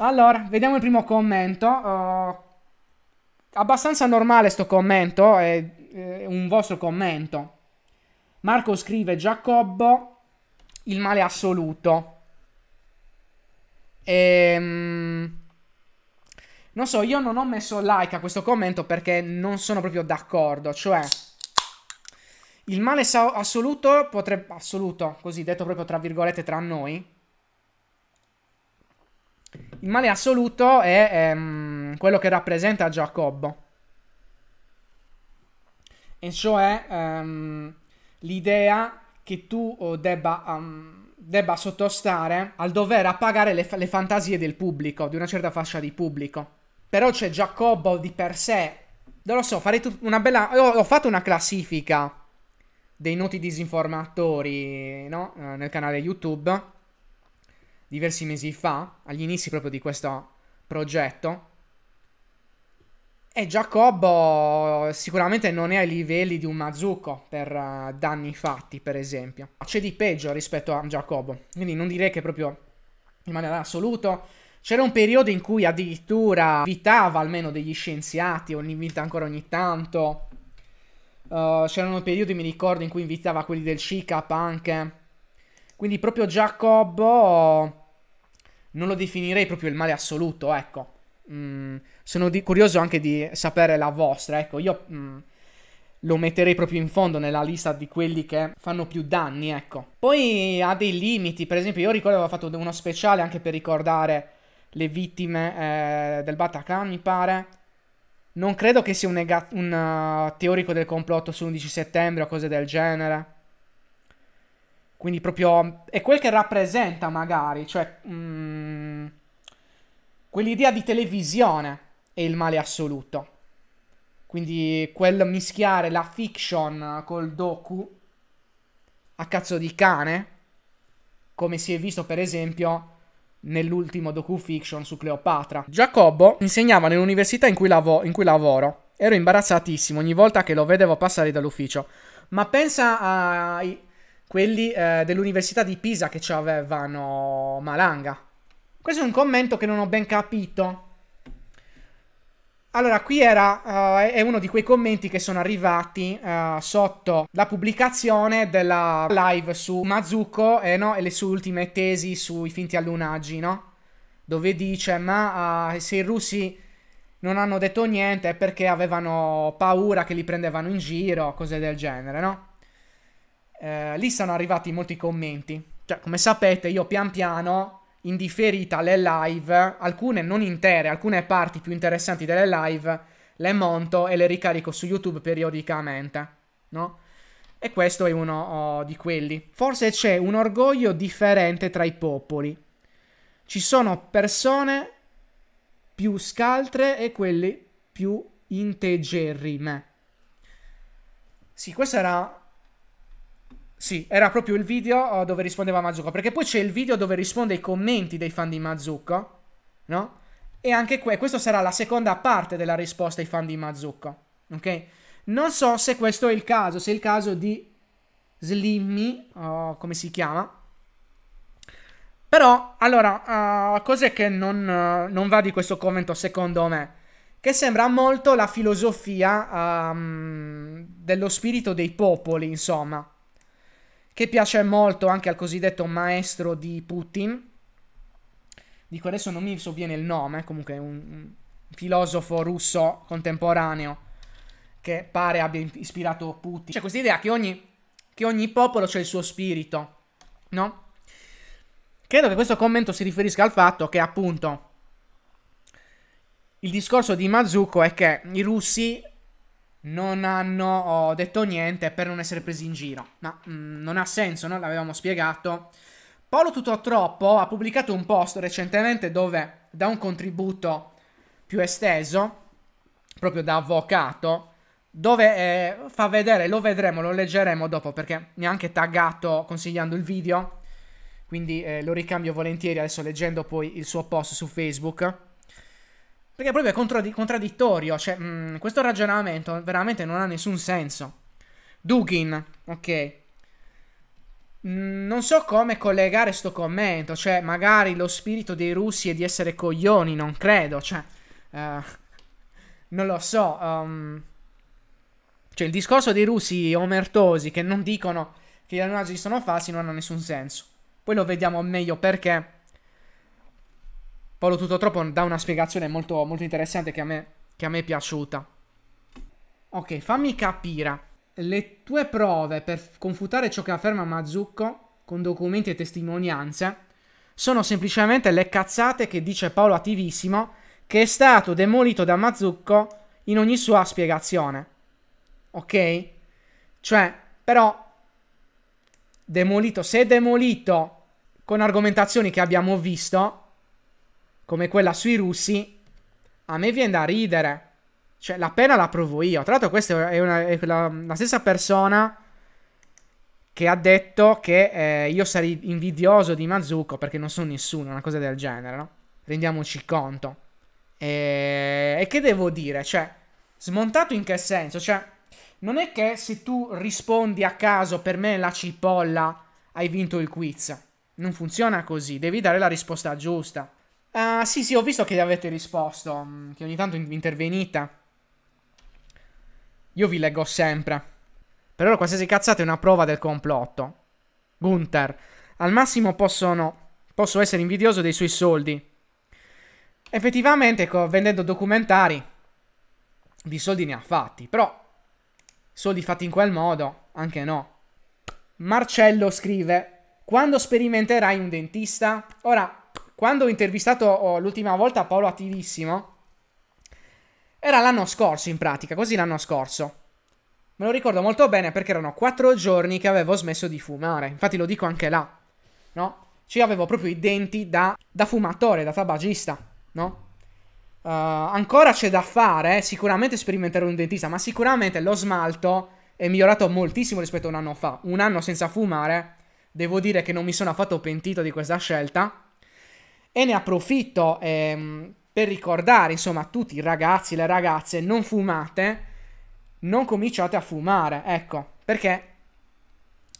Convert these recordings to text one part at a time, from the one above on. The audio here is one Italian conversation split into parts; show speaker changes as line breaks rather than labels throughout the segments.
Allora, vediamo il primo commento. Uh, abbastanza normale sto commento, è, è un vostro commento. Marco scrive Giacobbo, il male assoluto. Ehm... Non so, io non ho messo like a questo commento perché non sono proprio d'accordo. Cioè, il male assoluto potrebbe... Assoluto, così detto proprio tra virgolette tra noi il male assoluto è, è ehm, quello che rappresenta Giacobbo. E cioè um, l'idea che tu debba, um, debba, sottostare al dover appagare le, le fantasie del pubblico, di una certa fascia di pubblico. Però c'è Giacobbo di per sé. Non lo so, farei una bella... Ho, ho fatto una classifica dei noti disinformatori, no? Eh, nel canale YouTube diversi mesi fa, agli inizi proprio di questo progetto. E Giacobbo sicuramente non è ai livelli di un Mazzucco per uh, danni fatti, per esempio. C'è di peggio rispetto a Giacobbo, quindi non direi che proprio in maniera assoluta. C'era un periodo in cui addirittura invitava almeno degli scienziati, o li invita ancora ogni tanto. Uh, c'erano periodi, mi ricordo, in cui invitava quelli del CICAP anche. Quindi proprio Giacobbo non lo definirei proprio il male assoluto, ecco. Mm, sono di- curioso anche di sapere la vostra, ecco, io mm, lo metterei proprio in fondo nella lista di quelli che fanno più danni, ecco. Poi ha dei limiti, per esempio io ricordo che avevo fatto uno speciale anche per ricordare le vittime eh, del Bataclan, mi pare. Non credo che sia un, nega- un uh, teorico del complotto su11 settembre o cose del genere. Quindi proprio è quel che rappresenta magari, cioè... Mm, Quell'idea di televisione è il male assoluto. Quindi quel mischiare la fiction col docu a cazzo di cane, come si è visto per esempio nell'ultimo docu-fiction su Cleopatra. Giacobbo insegnava nell'università in cui, lav- in cui lavoro. Ero imbarazzatissimo ogni volta che lo vedevo passare dall'ufficio. Ma pensa a quelli eh, dell'università di Pisa che ci avevano Malanga. Questo è un commento che non ho ben capito. Allora, qui era, uh, è uno di quei commenti che sono arrivati uh, sotto la pubblicazione della live su Mazuko eh, no? e le sue ultime tesi sui finti allunaggi, no? Dove dice, ma uh, se i russi non hanno detto niente è perché avevano paura che li prendevano in giro, cose del genere, no? lì sono arrivati molti commenti. Cioè, come sapete, io pian piano indifferita le live, alcune non intere, alcune parti più interessanti delle live, le monto e le ricarico su YouTube periodicamente, no? E questo è uno oh, di quelli. Forse c'è un orgoglio differente tra i popoli. Ci sono persone più scaltre e quelli più integerrime. Sì, questo era sì, era proprio il video eh, dove rispondeva Mazzucco. Perché poi c'è il video dove risponde ai commenti dei fan di Mazzucco, no? E anche que- questa sarà la seconda parte della risposta ai fan di Mazzucco, ok? Non so se questo è il caso, se è il caso di Slimmy, oh, come si chiama. Però, allora, uh, eh, cos'è che non, uh, non, va di questo commento secondo me? Che sembra molto la filosofia um, dello spirito dei popoli, insomma che piace molto anche al cosiddetto maestro di Putin. Dico adesso non mi sovviene il nome, comunque è un, un filosofo russo contemporaneo che pare abbia ispirato Putin. C'è cioè, questa idea che ogni, che ogni popolo c'è il suo spirito, no? Credo che questo commento si riferisca al fatto che appunto il discorso di Mazzucco è che i russi non hanno detto niente per non essere presi in giro. Ma mh, mm, non ha senso, no? L'avevamo spiegato. Paolo Tutto Troppo ha pubblicato un post recentemente dove dà un contributo più esteso, proprio da avvocato, dove eh, fa vedere, lo vedremo, lo leggeremo dopo perché mi ha anche taggato consigliando il video, quindi eh, lo ricambio volentieri adesso leggendo poi il suo post su Facebook perché proprio è contrad- contraddittorio, cioè mh, mm, questo ragionamento veramente non ha nessun senso. Dugin, ok. Mh, mm, non so come collegare sto commento, cioè magari lo spirito dei russi è di essere coglioni, non credo, cioè... Uh, non lo so. Um, cioè il discorso dei russi omertosi che non dicono che gli annunci sono falsi non ha nessun senso. Poi lo vediamo meglio perché Paolo Tutto dà una spiegazione molto, molto interessante che a, me, che a me è piaciuta. Ok, fammi capire. Le tue prove per confutare ciò che afferma Mazzucco con documenti e testimonianze sono semplicemente le cazzate che dice Paolo Attivissimo che è stato demolito da Mazzucco in ogni sua spiegazione. Ok? Cioè, però, demolito, se demolito con argomentazioni che abbiamo visto, come quella sui russi, a me viene da ridere. Cioè, la pena la provo io. Tra l'altro, questa è, una, è la, la, stessa persona che ha detto che eh, io sarei invidioso di Mazzucco perché non sono nessuno, una cosa del genere, no? Rendiamoci conto. E... e, che devo dire? Cioè, smontato in che senso? Cioè, non è che se tu rispondi a caso per me la cipolla hai vinto il quiz. Non funziona così, devi dare la risposta giusta. Uh, sì, sì, ho visto che avete risposto, mm, che ogni tanto intervenita. Io vi leggo sempre. Per ora qualsiasi cazzata è una prova del complotto. Gunther, al massimo possono, posso essere invidioso dei suoi soldi. Effettivamente, vendendo documentari, di soldi ne ha fatti, però soldi fatti in quel modo, anche no. Marcello scrive, quando sperimenterai un dentista? Ora, quando ho intervistato oh, l'ultima volta Paolo Attivissimo, era l'anno scorso in pratica, così l'anno scorso. Me lo ricordo molto bene perché erano quattro giorni che avevo smesso di fumare. Infatti lo dico anche là, no? Cioè avevo proprio i denti da, da fumatore, da tabagista, no? Uh, ancora c'è da fare, eh, sicuramente sperimenterò un dentista, ma sicuramente lo smalto è migliorato moltissimo rispetto a un anno fa. Un anno senza fumare, devo dire che non mi sono affatto pentito di questa scelta. E ne approfitto ehm, per ricordare, insomma, a tutti i ragazzi e le ragazze, non fumate, non cominciate a fumare, ecco, perché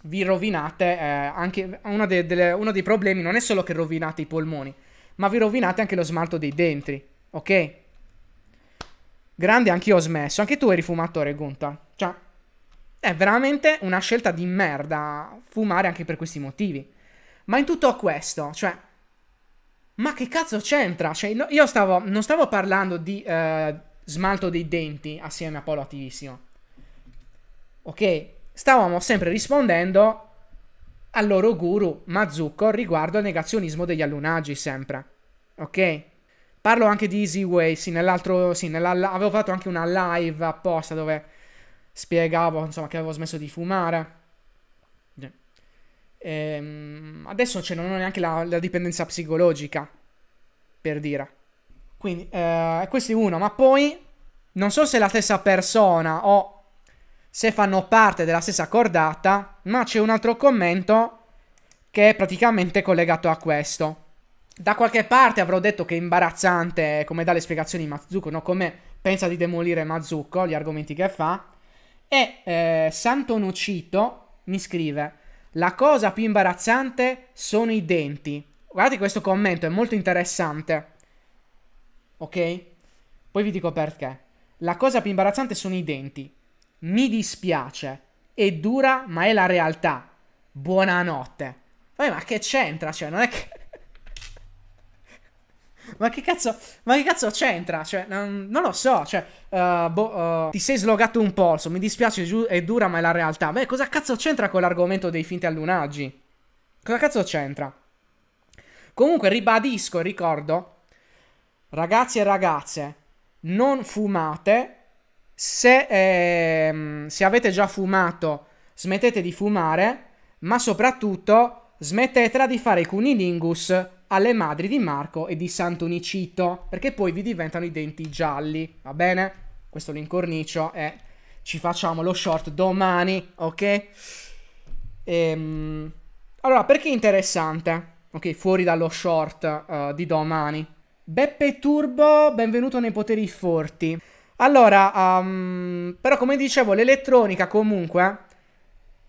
vi rovinate eh, anche uno, de- de- uno dei problemi non è solo che rovinate i polmoni, ma vi rovinate anche lo smalto dei denti, ok? Grande, anch'io ho smesso. Anche tu eri fumatore, Gunta. Cioè, è veramente una scelta di merda fumare anche per questi motivi. Ma in tutto questo, cioè, ma che cazzo c'entra? Cioè, no, io stavo, non stavo parlando di eh, smalto dei denti assieme a Polo Attivissimo. Ok? Stavamo sempre rispondendo al loro guru Mazzucco riguardo al negazionismo degli allunaggi, sempre. Ok? Parlo anche di Easyway, sì, nell'altro... Sì, nell avevo fatto anche una live apposta dove spiegavo, insomma, che avevo smesso di fumare Ehm, adesso cioè, non ho neanche la, la dipendenza psicologica, per dire. Quindi, eh, questo è uno, ma poi non so se è la stessa persona o se fanno parte della stessa cordata, ma c'è un altro commento che è praticamente collegato a questo. Da qualche parte avrò detto che è imbarazzante come dà le spiegazioni di Mazzucco, no? come pensa di demolire Mazzucco, gli argomenti che fa. E eh, Santonucito mi scrive: la cosa più imbarazzante sono i denti. Guardate questo commento, è molto interessante. Ok? Poi vi dico perché. La cosa più imbarazzante sono i denti. Mi dispiace. È dura, ma è la realtà. Buonanotte. Poi, ma che c'entra? Cioè, non è che ma che cazzo, ma che cazzo c'entra? Cioè, non, non, lo so, cioè, uh, boh, uh, ti sei slogato un polso, mi dispiace, è dura, ma è la realtà. Beh, cosa cazzo c'entra con l'argomento dei finti allunaggi? Cosa cazzo c'entra? Comunque, ribadisco, e ricordo, ragazzi e ragazze, non fumate. Se, ehm, se avete già fumato, smettete di fumare, ma soprattutto smettetela di fare i cunilingus alle madri di Marco e di Santonicito, perché poi vi diventano i denti gialli, va bene? Questo l'incornicio è... ci facciamo lo short domani, ok? Ehm... Allora, perché interessante? Ok, fuori dallo short uh, di domani. Beppe Turbo, benvenuto nei poteri forti. Allora, um, però come dicevo, l'elettronica comunque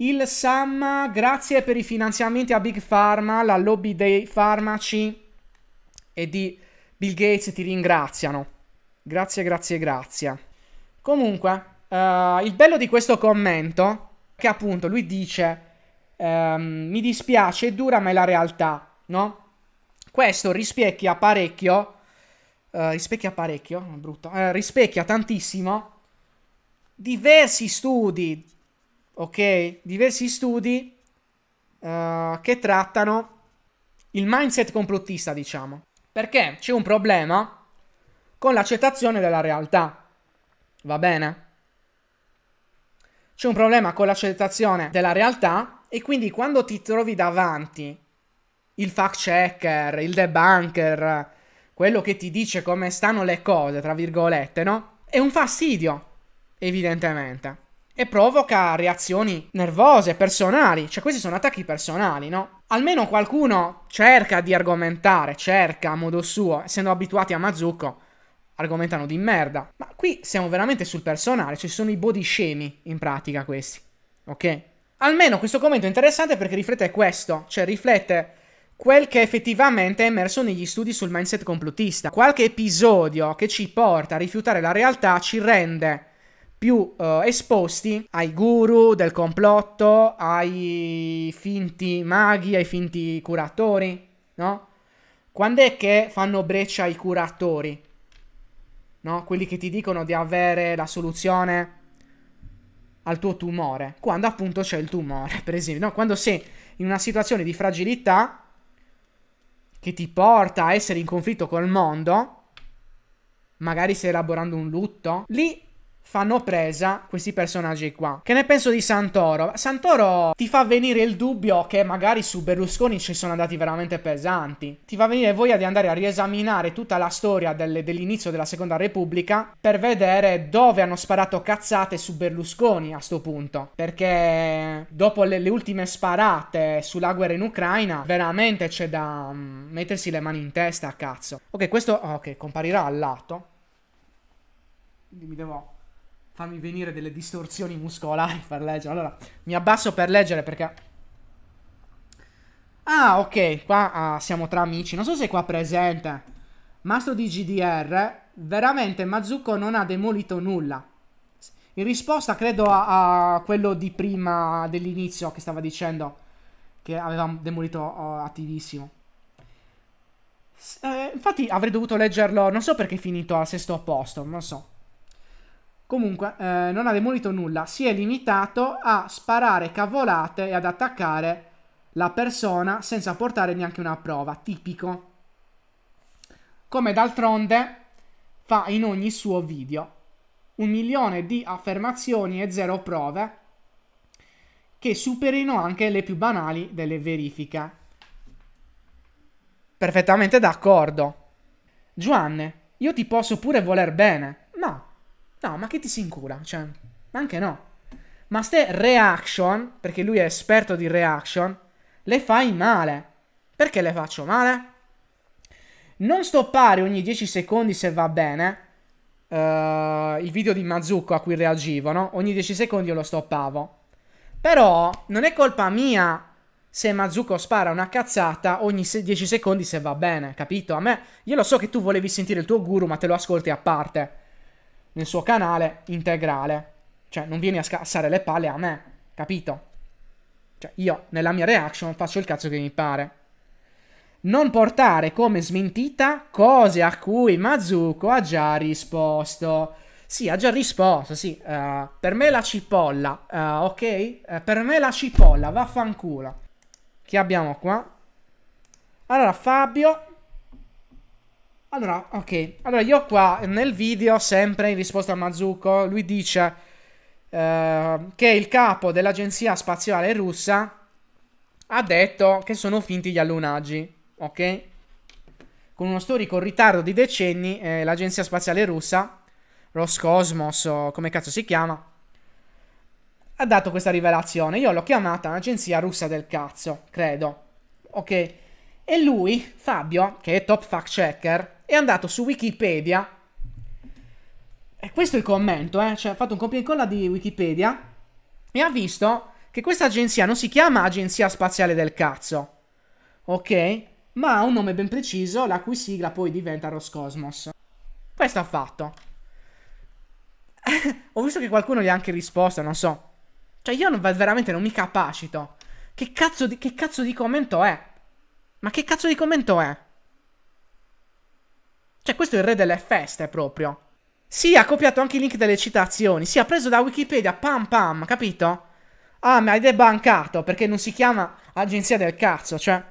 il SAM, grazie per i finanziamenti a Big Pharma, la lobby dei farmaci e di Bill Gates ti ringraziano. Grazie, grazie, grazie. Comunque, uh, il bello di questo commento è che appunto lui dice ehm, mi dispiace, è dura ma è la realtà, no? Questo rispecchia parecchio, uh, rispecchia parecchio, brutto, uh, rispecchia tantissimo diversi studi ok? Diversi studi uh, che trattano il mindset complottista, diciamo. Perché c'è un problema con l'accettazione della realtà. Va bene? C'è un problema con l'accettazione della realtà e quindi quando ti trovi davanti il fact checker, il debunker, quello che ti dice come stanno le cose, tra virgolette, no? È un fastidio, evidentemente e provoca reazioni nervose, personali, cioè questi sono attacchi personali, no? Almeno qualcuno cerca di argomentare, cerca a modo suo, essendo abituati a Mazzucco, argomentano di merda. Ma qui siamo veramente sul personale, ci cioè sono i body scemi in pratica questi, ok? Almeno questo commento è interessante perché riflette questo, cioè riflette quel che effettivamente è emerso negli studi sul mindset complottista. Qualche episodio che ci porta a rifiutare la realtà ci rende più eh, esposti ai guru del complotto, ai finti maghi, ai finti curatori, no? Quando è che fanno breccia i curatori? No? Quelli che ti dicono di avere la soluzione al tuo tumore. Quando appunto c'è il tumore, per esempio. No? Quando sei in una situazione di fragilità che ti porta a essere in conflitto col mondo, magari stai elaborando un lutto, lì fanno presa questi personaggi qua. Che ne penso di Santoro? Santoro ti fa venire il dubbio che magari su Berlusconi ci sono andati veramente pesanti. Ti fa venire voglia di andare a riesaminare tutta la storia dell'inizio della Seconda Repubblica per vedere dove hanno sparato cazzate su Berlusconi a sto punto. Perché dopo le, le ultime sparate sulla guerra in Ucraina, veramente c'è da um, mettersi le mani in testa, cazzo. Ok, questo... ok, comparirà al lato. Quindi mi devo farmi venire delle distorsioni muscolari per leggere. Allora, mi abbasso per leggere perché... Ah, ok, qua ah, siamo tra amici. Non so se è qua presente. Mastro di GDR, veramente Mazzucco non ha demolito nulla. In risposta, credo, a, a quello di prima dell'inizio che stava dicendo che aveva demolito oh, attivissimo. Eh, infatti avrei dovuto leggerlo, non so perché è finito al sesto posto, non so. Comunque eh, non ha demolito nulla, si è limitato a sparare cavolate e ad attaccare la persona senza portare neanche una prova, tipico. Come d'altronde fa in ogni suo video. Un milione di affermazioni e zero prove che superino anche le più banali delle verifiche. Perfettamente d'accordo. Giovanni, io ti posso pure voler bene, No, ma che ti si incura? Cioè, ma anche no. Ma ste reaction, perché lui è esperto di reaction, le fai male. Perché le faccio male? Non stoppare ogni 10 secondi se va bene. Uh, il video di Mazzucco a cui reagivano, ogni 10 secondi io lo stoppavo. Però non è colpa mia se Mazzucco spara una cazzata ogni 10 secondi se va bene, capito? A me, io lo so che tu volevi sentire il tuo guru, ma te lo ascolti a parte nel suo canale integrale. Cioè, non vieni a scassare le palle a me, capito? Cioè, io nella mia reaction faccio il cazzo che mi pare. Non portare come smentita cose a cui Mazuko ha già risposto. Sì, ha già risposto, sì. Uh, per me la cipolla, uh, ok? Uh, per me la cipolla, vaffanculo. Che abbiamo qua? Allora, Fabio allora, ok. Allora, io qua nel video, sempre in risposta a Mazzucco, lui dice eh, che il capo dell'agenzia spaziale russa ha detto che sono finti gli allunaggi, ok? Con uno storico ritardo di decenni, eh, l'agenzia spaziale russa, Roscosmos, o come cazzo si chiama, ha dato questa rivelazione. Io l'ho chiamata l'agenzia russa del cazzo, credo. Ok? E lui, Fabio, che è top fact checker, è andato su Wikipedia. E questo è il commento, eh? cioè ha fatto un copia e incolla di Wikipedia e ha visto che questa agenzia non si chiama Agenzia Spaziale del Cazzo, ok? Ma ha un nome ben preciso, la cui sigla poi diventa Roscosmos. Questo ha fatto. Ho visto che qualcuno gli ha anche risposto, non so. Cioè io non, veramente non mi capacito. Che cazzo, di, che cazzo di commento è? Ma che cazzo di commento è? Cioè, questo è il re delle feste, proprio. Sì, ha copiato anche i link delle citazioni. Sì, ha preso da Wikipedia, pam pam, capito? Ah, ma hai debancato, perché non si chiama agenzia del cazzo, cioè...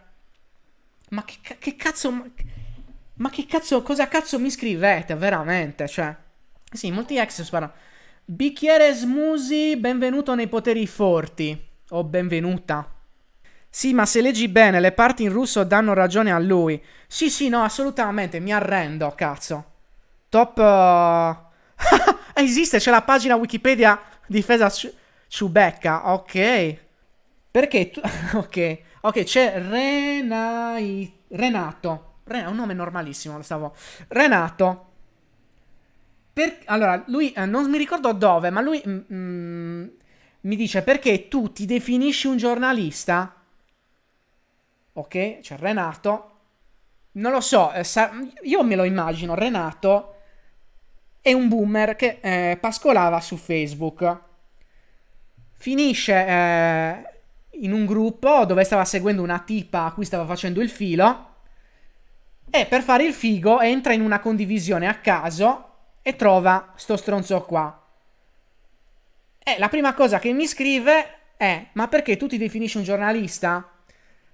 Ma che, che cazzo... Ma, ma che cazzo... Cosa cazzo mi scrivete, veramente, cioè... Sì, molti ex sparano. Bicchiere Smusi, benvenuto nei poteri forti. O oh, benvenuta. Sì, ma se leggi bene, le parti in russo danno ragione a lui. Sì, sì, no, assolutamente, mi arrendo, cazzo. Top... Uh... Esiste, c'è la pagina Wikipedia difesa Ciubecca, ok. Perché tu... ok, ok, c'è Renai... Renato. Ren... un nome normalissimo, lo stavo... Renato. Per... Allora, lui, eh, non mi ricordo dove, ma lui... Mm, mm mi dice perché tu ti definisci un giornalista? ok? Cioè Renato, non lo so, eh, io me lo immagino, Renato è un boomer che eh, pascolava su Facebook, finisce eh, in un gruppo dove stava seguendo una tipa a cui stava facendo il filo e per fare il figo entra in una condivisione a caso e trova sto stronzo qua. E eh, la prima cosa che mi scrive è: Ma perché tu ti definisci un giornalista?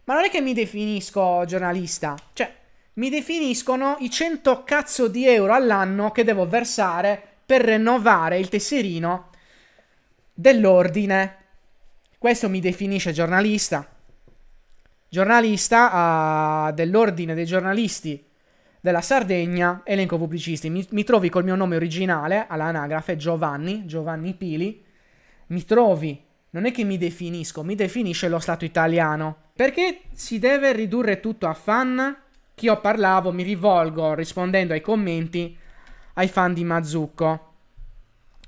Ma non è che mi definisco giornalista, cioè mi definiscono i 100 cazzo di euro all'anno che devo versare per rinnovare il tesserino dell'ordine. Questo mi definisce giornalista. Giornalista uh, dell'ordine dei giornalisti della Sardegna, elenco pubblicisti. Mi, mi trovi col mio nome originale all'anagrafe Giovanni, Giovanni Pili. Mi trovi non è che mi definisco, mi definisce lo Stato italiano. Perché si deve ridurre tutto a fan? Che io parlavo, mi rivolgo rispondendo ai commenti ai fan di Mazzucco.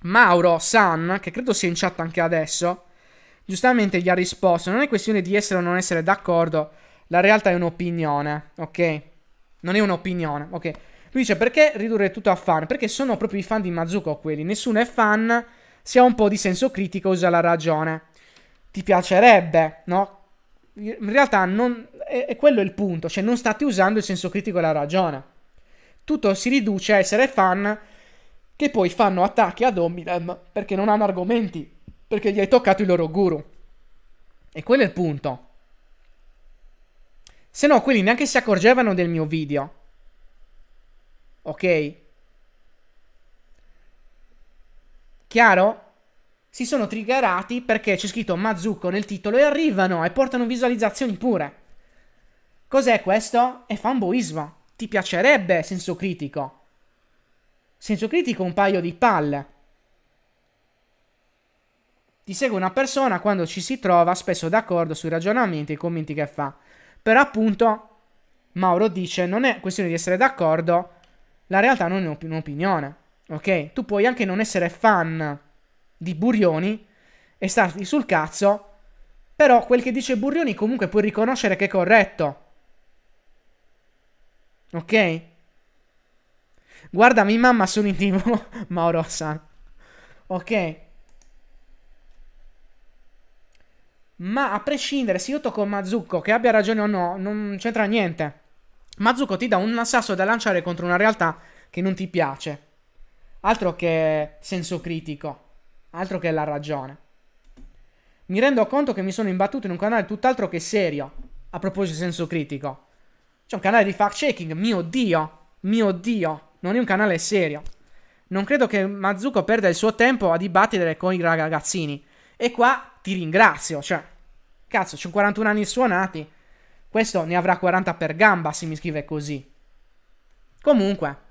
Mauro San, che credo sia in chat anche adesso, giustamente gli ha risposto: Non è questione di essere o non essere d'accordo, la realtà è un'opinione, ok? Non è un'opinione, ok? Lui dice perché ridurre tutto a fan? Perché sono proprio i fan di Mazzucco quelli, nessuno è fan se ha un po' di senso critico usa la ragione. Ti piacerebbe, no? In realtà non, è, è quello il punto, cioè non state usando il senso critico e la ragione. Tutto si riduce a essere fan che poi fanno attacchi ad Omidem perché non hanno argomenti, perché gli hai toccato il loro guru. E quello è il punto. Se no, quelli neanche si accorgevano del mio video. Ok? Chiaro? Si sono triggerati perché c'è scritto Mazzucco nel titolo e arrivano e portano visualizzazioni pure. Cos'è questo? È fanboismo. Ti piacerebbe senso critico. Senso critico un paio di palle. Ti segue una persona quando ci si trova spesso d'accordo sui ragionamenti e i commenti che fa. Però appunto, Mauro dice, non è questione di essere d'accordo, la realtà non è un'opinione ok? Tu puoi anche non essere fan di Burioni e starti sul cazzo, però quel che dice Burioni comunque puoi riconoscere che è corretto. Ok? Guardami mamma sono in tv, Mauro-san. Ok? Ma a prescindere se io tocco Mazzucco, che abbia ragione o no, non c'entra niente. Mazzucco ti dà un sasso da lanciare contro una realtà che non ti piace. Altro che senso critico. Altro che la ragione. Mi rendo conto che mi sono imbattuto in un canale tutt'altro che serio. A proposito di senso critico. C'è un canale di fact checking, mio dio. Mio dio. Non è un canale serio. Non credo che Mazzucco perda il suo tempo a dibattere con i ragazzini. E qua ti ringrazio, cioè. Cazzo, 41 anni suonati. Questo ne avrà 40 per gamba se mi scrive così. Comunque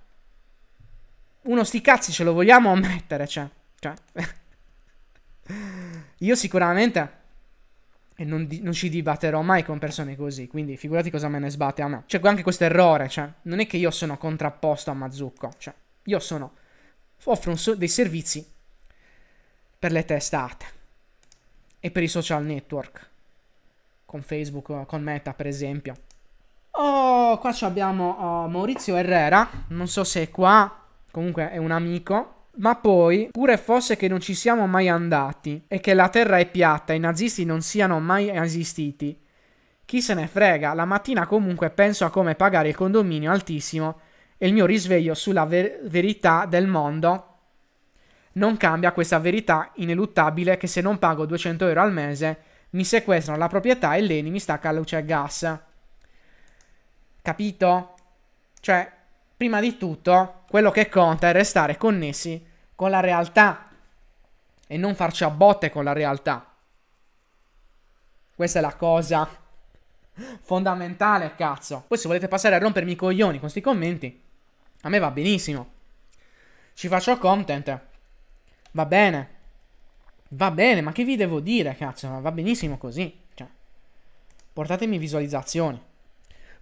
uno sti cazzi ce lo vogliamo ammettere, cioè. cioè. Io sicuramente non, non, ci dibatterò mai con persone così, quindi figurati cosa me ne sbatte a me. C'è cioè, anche questo errore, cioè, non è che io sono contrapposto a Mazzucco, cioè, io sono... offro so- dei servizi per le testate e per i social network, con Facebook, con Meta per esempio. Oh, qua abbiamo oh, Maurizio Herrera, non so se è qua, comunque è un amico. Ma poi, pure fosse che non ci siamo mai andati e che la Terra è piatta e i nazisti non siano mai esistiti, chi se ne frega, la mattina comunque penso a come pagare il condominio altissimo e il mio risveglio sulla ver- verità del mondo non cambia questa verità ineluttabile che se non pago 200 euro al mese mi sequestrano la proprietà e l'ENI mi stacca la luce e gas. Capito? Cioè, prima di tutto quello che conta è restare connessi con la realtà e non farci a botte con la realtà. Questa è la cosa fondamentale, cazzo. Poi se volete passare a rompermi i coglioni con questi commenti, a me va benissimo. Ci faccio content. Va bene. Va bene, ma che vi devo dire, cazzo? Va benissimo così. Cioè, portatemi visualizzazioni.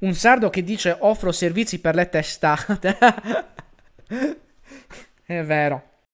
Un sardo che dice offro servizi per le testate. È vero.